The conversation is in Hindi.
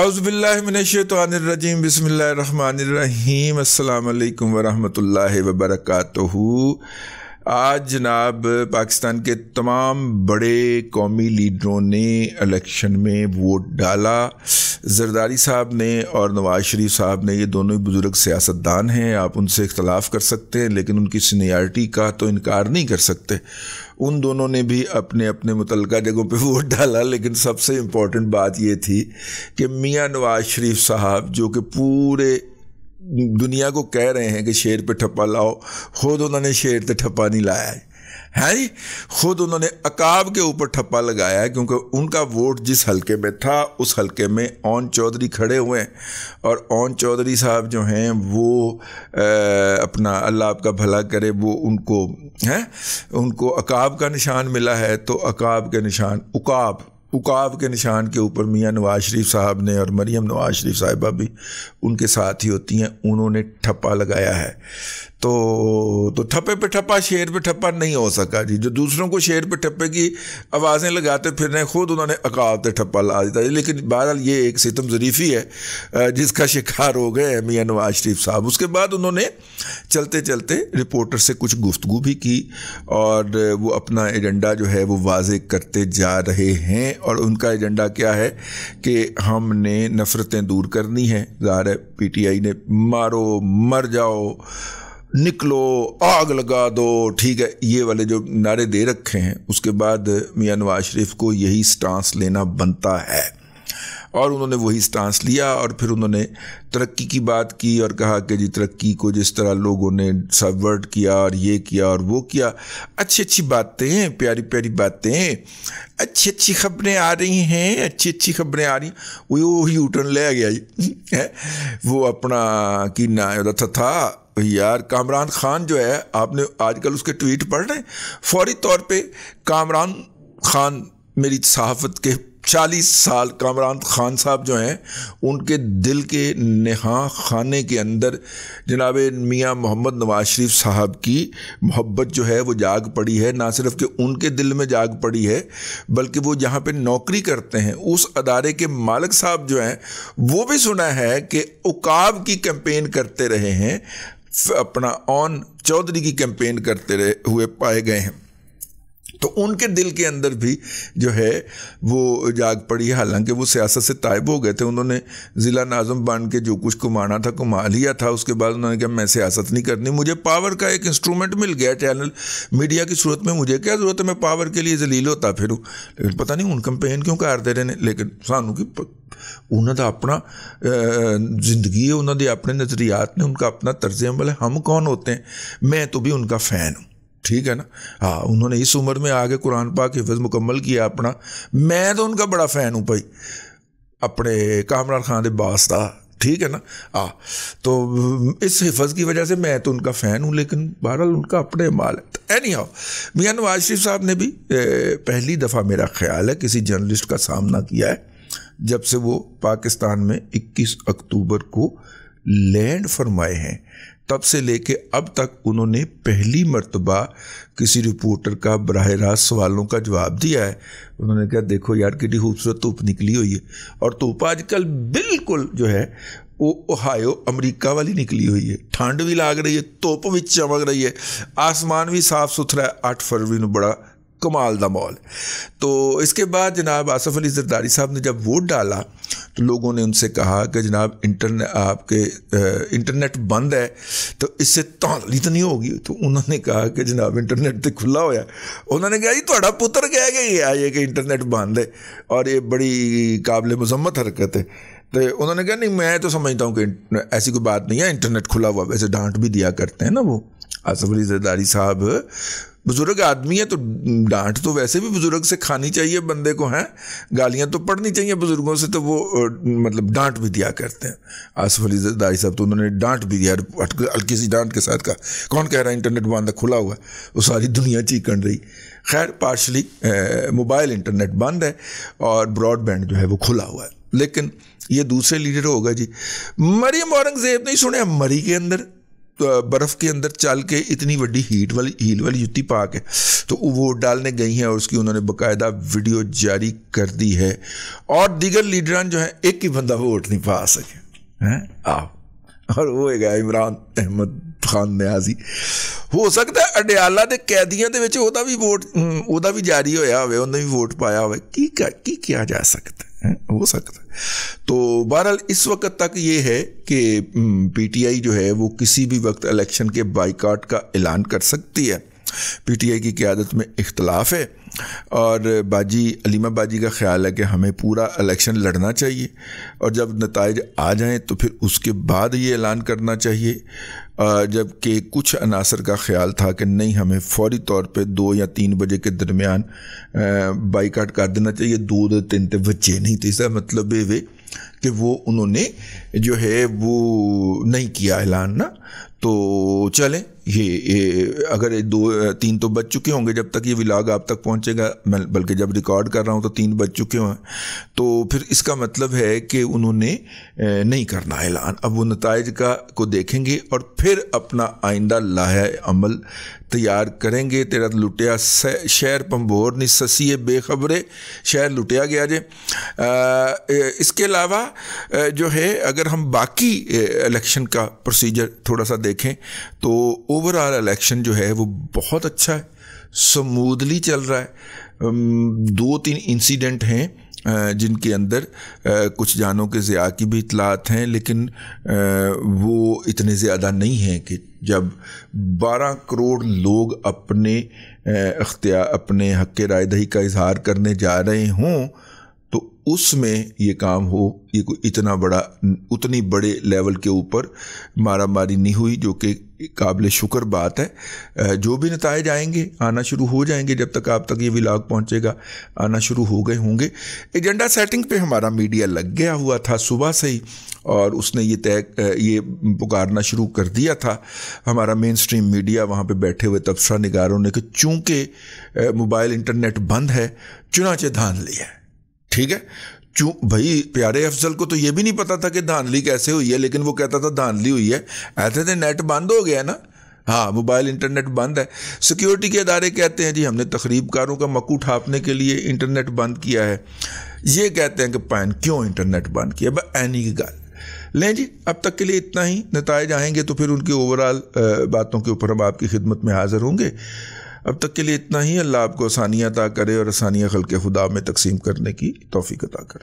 अज़बिल्लाशतरजीम बसमीम अल्लाम वरहमल वबरक आज जनाब पाकिस्तान के तमाम बड़े कौमी लीडरों ने इलेक्शन में वोट डाला जरदारी साहब ने और नवाज शरीफ साहब ने ये दोनों ही बुज़ुर्ग सियासतदान हैं आप उनसे इख्तलाफ कर सकते हैं लेकिन उनकी सीनियरिटी का तो इनकार नहीं कर सकते उन दोनों ने भी अपने अपने मुतल जगहों पर वोट डाला लेकिन सबसे इम्पोर्टेंट बात ये थी कि मियाँ नवाज शरीफ साहब जो कि पूरे दुनिया को कह रहे हैं कि शेर पे ठप्पा लाओ खुद उन्होंने शेर पे ठप्पा नहीं लाया है है जी खुद उन्होंने अकाब के ऊपर ठप्पा लगाया क्योंकि उनका वोट जिस हलके में था उस हलके में ओन चौधरी खड़े हुए और ओन चौधरी साहब जो हैं वो आ, अपना अल्लाह आपका भला करे वो उनको हैं उनको अकाब का निशान मिला है तो अकाब के निशान उकाब उकाब के निशान के ऊपर मियाँ नवाज शरीफ साहब ने और मरियम नवाज शरीफ साहिबा भी उनके साथ ही होती हैं उन्होंने ठप्पा लगाया है तो तो ठप्पे पे ठप्पा शेर पे ठप्पा नहीं हो सका जी जो दूसरों को शेर पे ठप्पे की आवाज़ें लगाते फिर रहे खुद उन्होंने अकाब पे ठप्पा ला दिया लेकिन बहरहाल ये एक सितम ज़रीफ़ी है जिसका शिकार हो गए मियाँ नवाज शरीफ साहब उसके बाद उन्होंने चलते चलते रिपोर्टर से कुछ गुफ्तु भी की और वो अपना एजेंडा जो है वो वाज करते जा रहे हैं और उनका एजेंडा क्या है कि हमने नफ़रतें दूर करनी है ज़ाहिर है पीटीआई ने मारो मर जाओ निकलो आग लगा दो ठीक है ये वाले जो नारे दे रखे हैं उसके बाद मियाँ नवाज शरीफ को यही स्टांस लेना बनता है और उन्होंने वही स्टांस लिया और फिर उन्होंने तरक्की की बात की और कहा कि जी तरक्की को जिस तरह लोगों ने सबवर्ट किया और ये किया और वो किया अच्छी अच्छी बातें हैं प्यारी प्यारी बातें हैं अच्छी अच्छी खबरें आ रही हैं अच्छी अच्छी खबरें आ रही वो वही ही यूटर्न ले गया है वो अपना की ना रथ था यार कामरान खान जो है आपने आजकल उसके ट्वीट पढ़ रहे हैं फौरी तौर पे कामरान खान मेरी सहाफत के चालीस साल कामरान खान साहब जो हैं उनके दिल के नहा खाने के अंदर जनाब मियाँ मोहम्मद नवाज शरीफ साहब की मोहब्बत जो है वो जाग पड़ी है ना सिर्फ कि उनके दिल में जाग पड़ी है बल्कि वो जहाँ पे नौकरी करते हैं उस अदारे के मालिक साहब जो हैं वो भी सुना है कि उकाब की कैंपेन करते रहे हैं अपना ऑन चौधरी की कैंपेन करते रहे हुए पाए गए हैं तो उनके दिल के अंदर भी जो है वो जाग पड़ी है हालांकि वो सियासत से तायब हो गए थे उन्होंने ज़िला नाजम बांध के जो कुछ कमाना था कमा लिया था उसके बाद उन्होंने कहा मैं सियासत नहीं करनी मुझे पावर का एक इंस्ट्रूमेंट मिल गया चैनल मीडिया की सूरत में मुझे क्या ज़रूरत है मैं पावर के लिए जलील होता फिर लेकिन पता नहीं उन कंपेन क्यों करते रहे लेकिन सानू कि उन्होंने तो अपना जिंदगी है उन्होंने अपने नज़रियात ने उनका अपना तर्ज़ अमल है हम कौन होते हैं मैं तो भी उनका फ़ैन हूँ ठीक है ना हाँ उन्होंने इस उम्र में आगे कुरान पाक हिफज मुकम्मल किया अपना मैं तो उनका बड़ा फ़ैन हूँ भाई अपने कामरान खान के बास का ठीक है ना आ हाँ, तो इस हिफज की वजह से मैं तो उनका फ़ैन हूँ लेकिन बहरहाल उनका अपने माल है एनी तो हाउ मियाँ नवाज शरीफ साहब ने भी ए, पहली दफ़ा मेरा ख्याल है किसी जर्नलिस्ट का सामना किया है जब से वो पाकिस्तान में 21 अक्टूबर को लैंड फरमाए हैं तब से लेके अब तक उन्होंने पहली मरतबा किसी रिपोर्टर का बरह रास्त सवालों का जवाब दिया है उन्होंने कहा देखो यार कितनी खूबसूरत धूप निकली हुई है और तूप आजकल बिल्कुल जो है वो ओहायो अमरीका वाली निकली हुई है ठंड भी लाग रही है धुप भी चमक रही है आसमान भी साफ सुथरा है अठ फरवरी बड़ा कमाल दा मॉल तो इसके बाद जनाब आसफ़ अली जरदारी साहब ने जब वोट डाला तो लोगों ने उनसे कहा कि जनाब इंटरने आपके इंटरनेट बंद है तो इससे ताली तो नहीं होगी तो उन्होंने कहा कि जनाब इंटरनेट तो खुला होया उन्होंने कहा जी थोड़ा पुत्र कह गया ये कि इंटरनेट बंद है और ये बड़ी काबिल मजम्मत हरकत है तो उन्होंने कहा नहीं मैं तो समझता हूँ कि ऐसी कोई बात नहीं है इंटरनेट खुला हुआ वैसे डांट भी दिया करते हैं ना वो आसफ अली जरदारी साहब बुजुर्ग आदमी है तो डांट तो वैसे भी बुजुर्ग से खानी चाहिए बंदे को हैं गालियां तो पढ़नी चाहिए बुजुर्गों से तो वो मतलब डांट भी दिया करते हैं आसफ अली जरदारी साहब तो उन्होंने डांट भी दिया हल्की सी डांट के साथ कहा कौन कह रहा है इंटरनेट बंद खुला हुआ वो सारी दुनिया चीकन रही खैर पार्शली मोबाइल इंटरनेट बंद है और ब्रॉडबैंड जो है वो खुला हुआ है लेकिन ये दूसरे लीडर होगा जी मरियम औरंगजेब नहीं सुने मरी के अंदर बर्फ़ के अंदर चल के इतनी बड़ी हीट वाली हील वाली जुती पा के तो वो डालने गई हैं और उसकी उन्होंने बकायदा वीडियो जारी कर दी है और दीगर लीडरान जो हैं एक ही बंदा वोट नहीं पा सके हैं आप और वो है इमरान अहमद खान न्याजी हो सकता है ਦੇ के कैदियों के भी वोट वह भी जारी होया होने भी वोट पाया हो क्या जा सकता है हो सकता है तो बहरहाल इस वक्त तक ये है कि पीटीआई जो है वो किसी भी वक्त इलेक्शन के बाइकाट का ऐलान कर सकती है पीटीआई की क्यादत में इख्तलाफ है और बाजी अलीमा बाजी का ख्याल है कि हमें पूरा इलेक्शन लड़ना चाहिए और जब नतज आ जाएं तो फिर उसके बाद ये ऐलान करना चाहिए जबकि कुछ अनासर का ख्याल था कि नहीं हमें फौरी तौर पे दो या तीन बजे के दरमियान बाईकाट कर देना चाहिए दो दो तीन तो बच्चे नहीं थे इसका मतलब ये वे कि वो उन्होंने जो है वो नहीं किया ऐलान ना तो चलें ये, ये अगर दो तीन तो बज चुके होंगे जब तक ये विलाग आप तक पहुंचेगा बल्कि जब रिकॉर्ड कर रहा हूँ तो तीन बज चुके हों तो फिर इसका मतलब है कि उन्होंने नहीं करना ऐलान अब वो नतज का को देखेंगे और फिर अपना आइंदा लाह अमल तैयार करेंगे तेरा लुटिया शहर पम्बोर नि ससीए बेखबरे शहर लुटिया गया जे इसके अलावा जो है अगर हम बाकी इलेक्शन का प्रोसीजर थोड़ा सा देखें तो ओवरऑल इलेक्शन जो है वो बहुत अच्छा है समूदली चल रहा है दो तीन इंसिडेंट हैं जिनके अंदर कुछ जानों के ज़िया की भी इतलात हैं लेकिन वो इतने ज़्यादा नहीं हैं कि जब 12 करोड़ लोग अपने अख्तियार अपने हक रायदही का इजहार करने जा रहे हों उसमें ये काम हो ये कोई इतना बड़ा उतनी बड़े लेवल के ऊपर मारामारी नहीं हुई जो कि काबिल शुक्र बात है जो भी नतज आएंगे आना शुरू हो जाएंगे जब तक आप तक ये विलाग पहुंचेगा आना शुरू हो गए होंगे एजेंडा सेटिंग पे हमारा मीडिया लग गया हुआ था सुबह से ही और उसने ये तय ये पुकारना शुरू कर दिया था हमारा मेन स्ट्रीम मीडिया वहाँ पर बैठे हुए तबसरा निगारों ने कि चूँकि मोबाइल इंटरनेट बंद है चुनाचे धान लिया है ठीक है क्यों भाई प्यारे अफजल को तो ये भी नहीं पता था कि धांधली कैसे हुई है लेकिन वो कहता था धांधली हुई है ऐसे थे तो नेट बंद हो गया ना हाँ मोबाइल इंटरनेट बंद है सिक्योरिटी के अदारे कहते हैं जी हमने तकरीबकारों का मकू ठापने के लिए इंटरनेट बंद किया है ये कहते हैं कि पैन क्यों इंटरनेट बंद किया एनी की गाल लें जी अब तक के लिए इतना ही नतज आएंगे तो फिर उनके ओवरऑल बातों के ऊपर हम आपकी खिदमत में हाज़िर होंगे अब तक के लिए इतना ही अल्लाह आपको आसानियाँ अदा करे और आसानियाँ खल के खुदा में तकसीम करने की तोफ़ी अदा करे